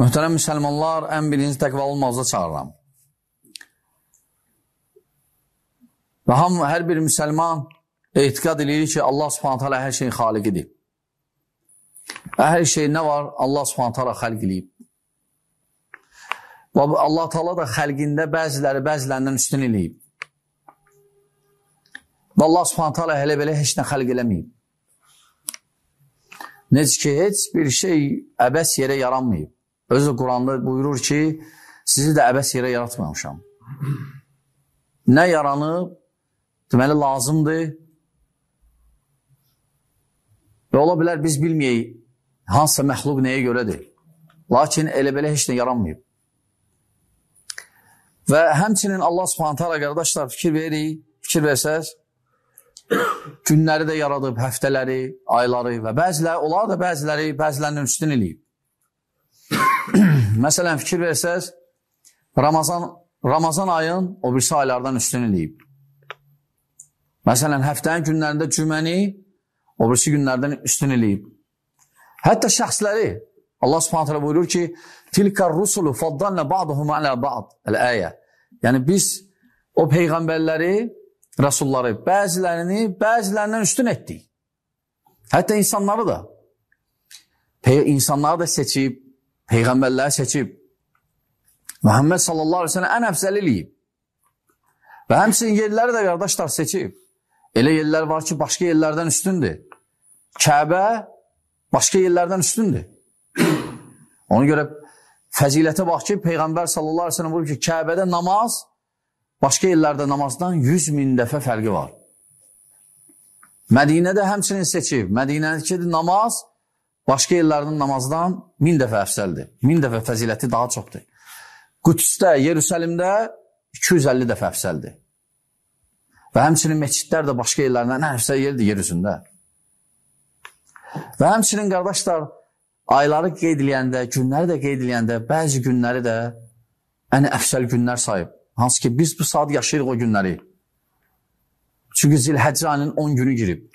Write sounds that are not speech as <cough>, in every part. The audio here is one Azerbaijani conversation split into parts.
Möhtərəm müsəlmanlar, ən birinci təqvalı namaza çağırıram. Və ham, hər bir müsəlman etiqad edir ki, Allah subhanətə alə hər şeyin xaliqidir. Və hər şey nə var? Allah subhanətə alə xəlq eləyib. Və Allah taala da xəlqində bəziləri bəzilərindən üstün eləyib. Və Allah subhanətə alə hələ belə heç nə xəlq eləməyib. Necə ki, heç bir şey əbəs yerə yaranmayıb. Özü Quranda buyurur ki, sizi də əbəs yerə yaratmamışam. Nə yaranıb, deməli, lazımdır. Və ola bilər, biz bilməyək, hansısa məxluq nəyə görədir. Lakin elə-belə heç nə yaranmayıb. Və həmçinin Allah subhanətə alə qardaşlar fikir veririk, fikir versəz, <coughs> günləri də yaradıb, həftələri, ayları və bəziləri, onlar da bəziləri, bəzilərinin üstün eləyib. <clears throat> Məsələn, fikir versəz, Ramazan, Ramazan ayın o birisi aylardan üstün eləyib. Məsələn, həftənin günlərində cüməni o birisi günlərdən üstün eləyib. Hətta şəxsləri Allah Subhanahu taala buyurur ki: "Tilka rusulu faddalna ba'dahum ala ba'd." El-ayə. Yəni biz o peyğəmbərləri, rəsulları bəzilərini bəzilərindən üstün etdik. Hətta insanları da. Pe insanları da seçib Peyğəmbərləri seçib. Məhəmməd sallallahu əleyhi və səlləm ən əfzəl eləyib. Və həmçinin yerləri də qardaşlar seçib. Elə yerlər var ki, başqa yerlərdən üstündür. Kəbə başqa yerlərdən üstündür. Ona görə fəzilətə bax ki, Peyğəmbər sallallahu əleyhi və səlləm buyurur ki, Kəbədə namaz başqa yerlərdə namazdan 100 min dəfə fərqi var. Mədinədə həmçinin seçib. Mədinədəki namaz başqa illərinin namazdan min dəfə əfsəldir. Min dəfə fəziləti daha çoxdur. Qüdsdə, Yerüsəlimdə 250 dəfə əfsəldir. Və həmçinin meçidlər də başqa illərindən ən əfsəl yerdir yer üzündə. Və həmçinin qardaşlar, ayları qeyd eləyəndə, günləri də qeyd eləyəndə, bəzi günləri də ən əfsəl günlər sayıb. Hansı ki, biz bu saat yaşayırıq o günləri. Çünki zilhəcə ayının 10 günü girib.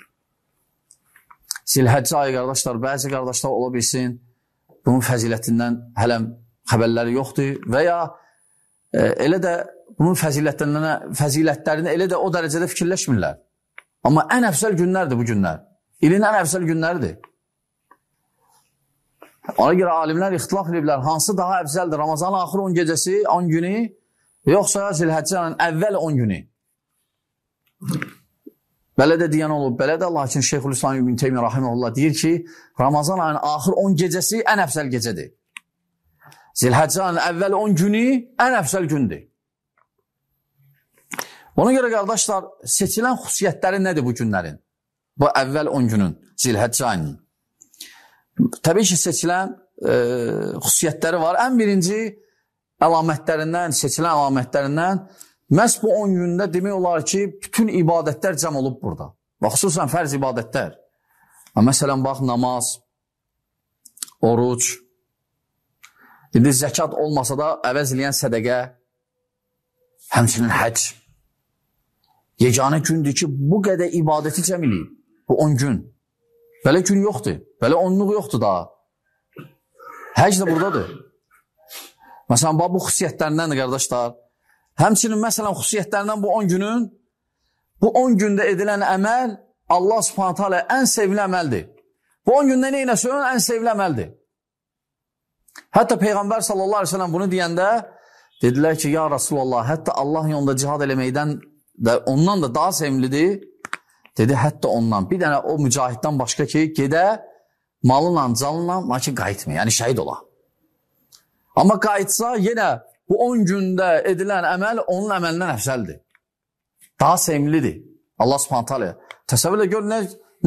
Zilhəccə ayı qardaşlar, bəzi qardaşlar ola bilsin, bunun fəzilətindən hələ xəbərləri yoxdur və ya e, elə də bunun fəzilətlərini, fəzilətlərini elə də o dərəcədə fikirləşmirlər. Amma ən əfsəl günlərdir bu günlər. İlin ən əfsəl günləridir. Ona görə alimlər ixtilaf ediblər, hansı daha əfsəldir? Ramazanın axır 10 gecəsi, 10 günü, yoxsa Zilhəccənin əvvəl 10 günü? Belə də deyən olub, belə də, lakin Şeyxülislam İbn Teymiyyə rahimehullah deyir ki, Ramazan ayının axır 10 gecəsi ən əfsəl gecədir. Zilhəccə ayının əvvəl 10 günü ən əfsəl gündür. Ona görə qardaşlar, seçilən xüsusiyyətləri nədir bu günlərin? Bu əvvəl 10 günün, Zilhəccə ayının. Təbii ki, seçilən e, xüsusiyyətləri var. Ən birinci əlamətlərindən, seçilən əlamətlərindən Məhz bu 10 gündə demək olar ki, bütün ibadətlər cəm olub burada. Və xüsusən fərz ibadətlər. Məsələn, bax, namaz, oruc, indi zəkat olmasa da əvəz eləyən sədəqə, həmçinin həc. Yeganə gündür ki, bu qədər ibadəti cəm eləyib. Bu 10 gün. Belə gün yoxdur. Belə onluq yoxdur daha. Həc də buradadır. Məsələn, bax, bu xüsusiyyətlərindən qardaşlar, Həmçinin məsələn xüsusiyyətlərindən bu 10 günün bu 10 gündə edilən əməl Allah Subhanahu taala ən sevilən əməldir. Bu 10 gündə nə eləsən ən sevilən əməldir. Hətta peyğəmbər sallallahu əleyhi və səlləm bunu deyəndə dedilər ki, ya Rasulullah, hətta Allah yolunda cihad eləməkdən də ondan da daha sevimlidir. Dedi, hətta ondan bir dənə o mücahiddən başqa ki, gedə malınla, canınla, lakin qayıtmaya, yəni şəhid ola. Amma qayıtsa yenə bu 10 gündə edilən əməl onun əməlindən əfsəldir. Daha sevimlidir. Allah Subhanahu taala. Təsəvvür elə gör nə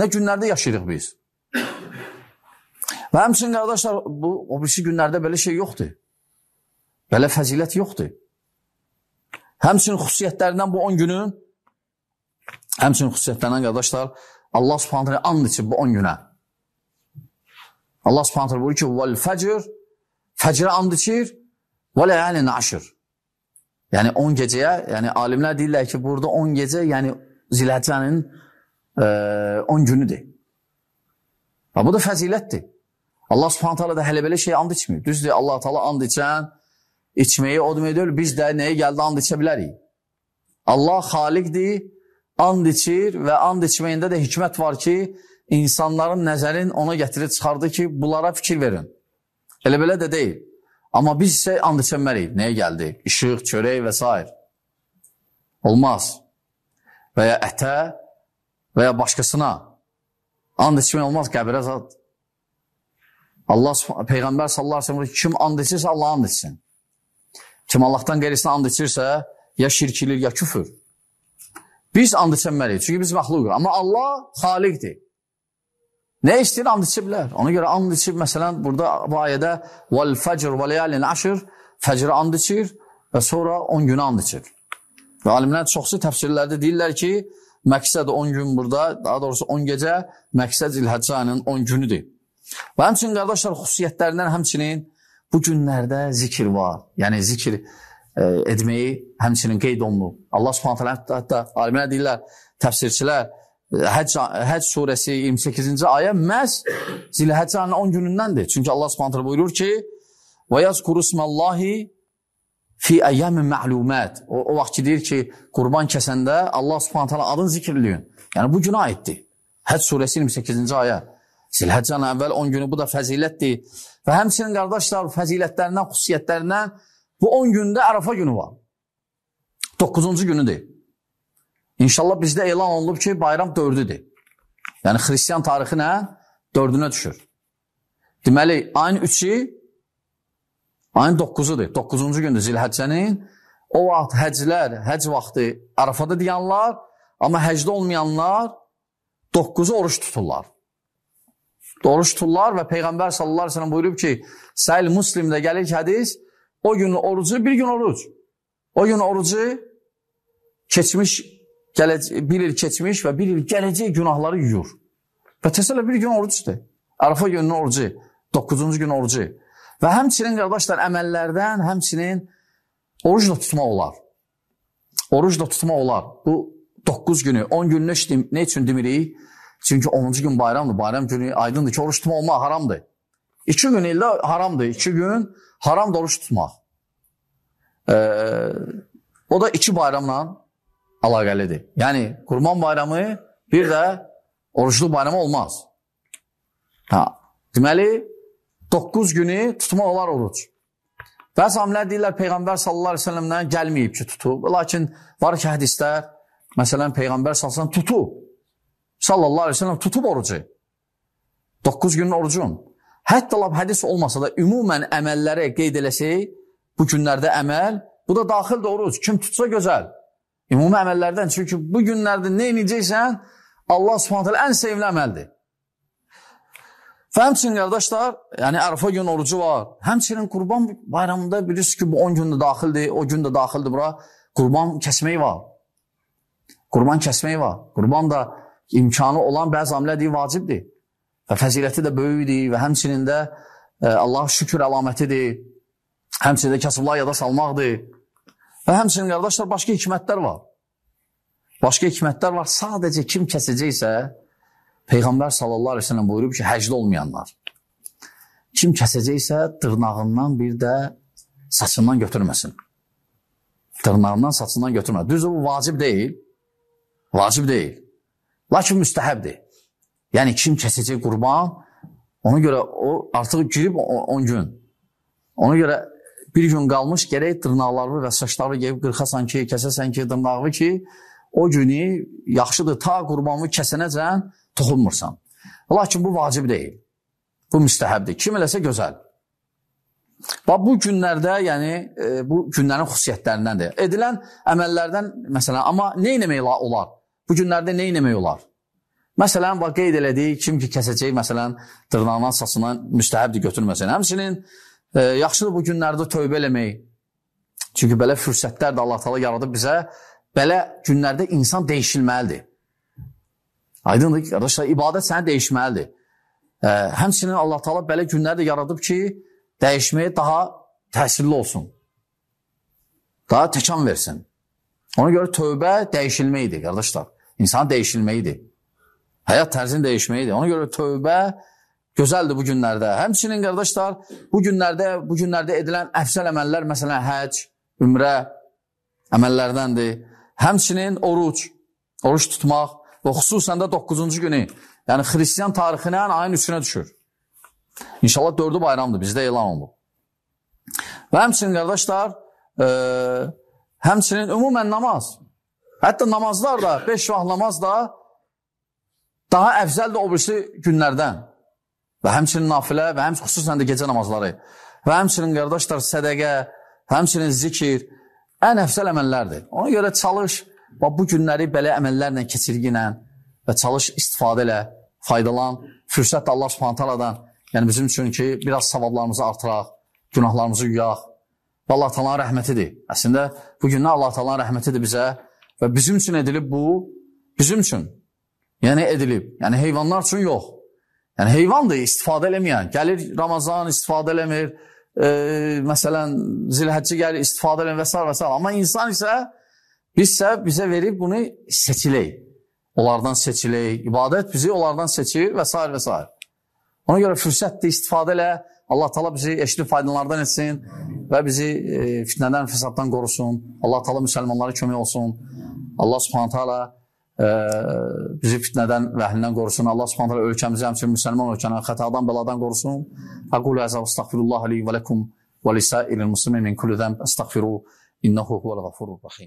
nə günlərdə yaşayırıq biz. Və həmçinin qardaşlar bu o birisi günlərdə belə şey yoxdur. Belə fəzilət yoxdur. Həmçinin xüsusiyyətlərindən bu 10 günün həmçinin xüsusiyyətlərindən qardaşlar Allah Subhanahu taala and içib bu 10 günə. Allah Subhanahu taala buyurur ki: "Vel fecr" Fəcrə and içir Və ləyəlin aşır. Yəni 10 gecəyə, yəni alimlər deyirlər ki, burada 10 gecə, yəni zilhəcənin 10 e, günüdür. Və bu da fəzilətdir. Allah subhanət hala da hələ belə şey and içmir. Düzdür, Allah-u Teala and içən, içməyi o demək deyil, biz də nəyə gəldi and içə bilərik. Allah xalikdir, and içir və and içməyində də hikmət var ki, insanların nəzərin ona gətirib çıxardı ki, bunlara fikir verin. Elə belə də deyil. Amma biz isə and içənməliyik. Nəyə gəldi? İşıq, çörək və s. Olmaz. Və ya ətə və ya başqasına. And içmək olmaz, qəbirə zad. Allah, Peyğəmbər sallallahu aleyhi ve sellem kim and içirsə, Allah and içsin. Kim Allahdan qeyrisinə and içirsə, ya şirkilir, ya küfür. Biz and içənməliyik, çünki biz məxluqur. Amma Allah xalikdir. Nə istəyir and içiblər? Ona görə and içib, məsələn, burada bu ayədə وَالْفَجْرُ وَلَيَالِنْ عَشِرْ Fəcrə and içir və sonra 10 günə and içir. Və alimlər çoxsu təfsirlərdə deyirlər ki, məqsəd 10 gün burada, daha doğrusu 10 gecə, məqsəd İlhəccə ayının 10 günüdür. Və həmçinin, qardaşlar, xüsusiyyətlərindən həmçinin bu günlərdə zikir var. Yəni, zikir e, etməyi həmçinin qeyd olunur. Allah subhanətlə, hətta alimlər deyirlər, təfsirçilər, Həc, Həc surəsi 28-ci ayə məhz zilhəccə ayının 10 günündəndir. Çünki Allah subhanətlə buyurur ki, وَيَذْكُرُ اسْمَ اللّٰهِ fi ayyamin ma'lumat. O, o vaxt ki deyir ki, qurban kəsəndə Allah Subhanahu taala adını zikirləyin. Yəni bu günə aiddir. Həc surəsi 28-ci ayə. Zilhəccənin əvvəl 10 günü bu da fəzilətdir. Və həmçinin qardaşlar fəzilətlərindən, xüsusiyyətlərindən bu 10 gündə Ərafa günü var. 9-cu günüdür. İnşallah bizdə elan olunub ki, bayram dördüdür. Yəni, xristiyan tarixi nə? Dördünə düşür. Deməli, ayın üçü, ayın dokquzudur. Doqquzuncu gündür zilhəccənin. O vaxt həclər, həc vaxtı Ərafada deyənlər, amma həcdə olmayanlar dokquzu oruç tuturlar. Oruç tuturlar və Peyğəmbər sallallahu aleyhi ve sellem buyurub ki, Səhil Muslimdə gəlir ki, hədis, o gün orucu, bir gün oruc. O gün orucu keçmiş gələcək, bir il keçmiş və bir il gələcək günahları yuyur. Və təsəllə bir gün orucdur. Arafa gününün orucu, 9-cu gün orucu. Və həmçinin qardaşlar əməllərdən həmçinin oruc da tutmaq olar. Oruc da tutmaq olar. Bu 9 günü, 10 gününü nə üçün demirik? Çünki 10-cu gün bayramdır. Bayram günü aydındır ki, oruc tutmaq olmaq haramdır. 2 gün ildə haramdır. 2 gün haram da oruc tutmaq. Ee, o da 2 bayramla əlaqəlidir. Yəni, qurban bayramı bir də oruçlu bayramı olmaz. Ha. Deməli, 9 günü tutmaq olar oruc. Bəzi amirlər deyirlər, Peyğəmbər sallallahu aleyhi ve sellemdən gəlməyib ki, tutub. Lakin var ki, hədislər, məsələn, Peyğəmbər sallallahu aleyhi ve sellem tutub. Sallallahu aleyhi ve sellem tutub orucu. 9 günün orucun. Hətta lab hədis olmasa da, ümumən əməllərə qeyd eləsək, bu günlərdə əməl, bu da daxil oruc. Kim tutsa gözəl. Ümumi e, əməllərdən. Çünki bu günlərdə nə edəcəksən, Allah subhanət hələ ən sevimli əməldir. Və həmçinin qardaşlar, yəni Ərfa gün orucu var. Həmçinin qurban bayramında bilirsiniz ki, bu 10 gündə daxildir, o gün də daxildir bura. Qurban kəsmək var. Qurban kəsmək var. Qurban da imkanı olan bəzi amlədir, vacibdir. Və fəziləti də böyükdir və həmçinin də e, Allah şükür əlamətidir. Həmçinin də kasıblar yada salmaqdır. Və həmçinin qardaşlar, başqa hikmətlər var. Başqa hikmətlər var. Sadəcə kim kəsəcəksə, Peyğəmbər sallallahu aleyhi ve sellem buyurub ki, həcdə olmayanlar. Kim kəsəcəksə, dırnağından bir də saçından götürməsin. Dırnağından, saçından götürməsin. Düzdür, bu vacib deyil. Vacib deyil. Lakin müstəhəbdir. Yəni, kim kəsəcək qurban, ona görə o artıq girib 10 gün. Ona görə bir gün qalmış gərək dırnaqlarımı və saçlarımı geyib qırxasan ki, kəsəsən ki, dırnağımı ki, o günü yaxşıdır, ta qurbanımı kəsənəcən toxunmursan. Lakin bu vacib deyil. Bu müstəhəbdir. Kim eləsə gözəl. Və bu günlərdə, yəni e, bu günlərin xüsusiyyətlərindəndir. Edilən əməllərdən məsələn, amma nə etmək olar? Bu günlərdə nə etmək olar? Məsələn, bax qeyd elədik, kim ki kəsəcək, məsələn, dırnağından saçından müstəhəbdir götürməsin. Həmçinin E, yaxşıdır bu günlərdə tövbə eləmək. Çünki belə fürsətlər də Allah Taala yaradıb bizə. Belə günlərdə insan dəyişilməlidir. Aydındır ki, qardaşlar, ibadət səni dəyişməlidir. E, həmçinin Allah Taala belə günləri də yaradıb ki, dəyişməyə daha təsirli olsun. Daha təkan versin. Ona görə tövbə dəyişilməkdir, qardaşlar. İnsan dəyişilməyidir. Həyat tərzini dəyişməyidir. Ona görə tövbə gözəldir bu günlərdə. Həmçinin qardaşlar, bu günlərdə bu günlərdə edilən əfsəl əməllər məsələn həcc, ümrə əməllərdəndir. Həmçinin oruc, oruç tutmaq və xüsusən də 9-cu günü, yəni xristian tarixinin ayın 3-ünə düşür. İnşallah 4-ü bayramdır, bizdə elan olunub. Və həmçinin qardaşlar, e, həmçinin ümumən namaz. Hətta namazlar da, 5 vaxt namaz da daha əfzəldir o birisi günlərdən və həmçinin nafilə və həmçinin xüsusən də gecə namazları və həmçinin qardaşlar sədəqə, həmçinin zikir ən əfsəl əməllərdir. Ona görə çalış və bu günləri belə əməllərlə keçirginə və çalış istifadə elə, faydalan, fürsət də Allah subhantaladan, yəni bizim üçün ki, biraz savablarımızı artıraq, günahlarımızı yuyaq və Allah talanın rəhmətidir. Əslində, bu günlər Allah talanın rəhmətidir bizə və bizim üçün edilib bu, bizim üçün, yəni edilib, yəni heyvanlar üçün yox. Yəni heyvan da istifadə eləməyən, gəlir Ramazan istifadə eləmir, e, məsələn Zilhəccə gəlir istifadə eləmir və s. və s. Amma insan isə bizsə bizə verib bunu seçilək. Onlardan seçilək, ibadət bizi onlardan seçir və s. və s. Ona görə fürsətdir istifadə elə. Allah Taala bizi eşli faydalardan etsin və bizi e, fitnədən, fəsaddan qorusun. Allah Taala müsəlmanlara kömək olsun. Allah Subhanahu taala bizi fitnədən və əhlindən qorusun. Allah Subhanahu taala ölkəmizi, həmçinin müsəlman ölkəni xətadan, bəladan qorusun. Aqulu əstəğfirullah li və lekum və lisairil muslimin min kulli zənb. Əstəğfiru innehu huvel gafurur rahim.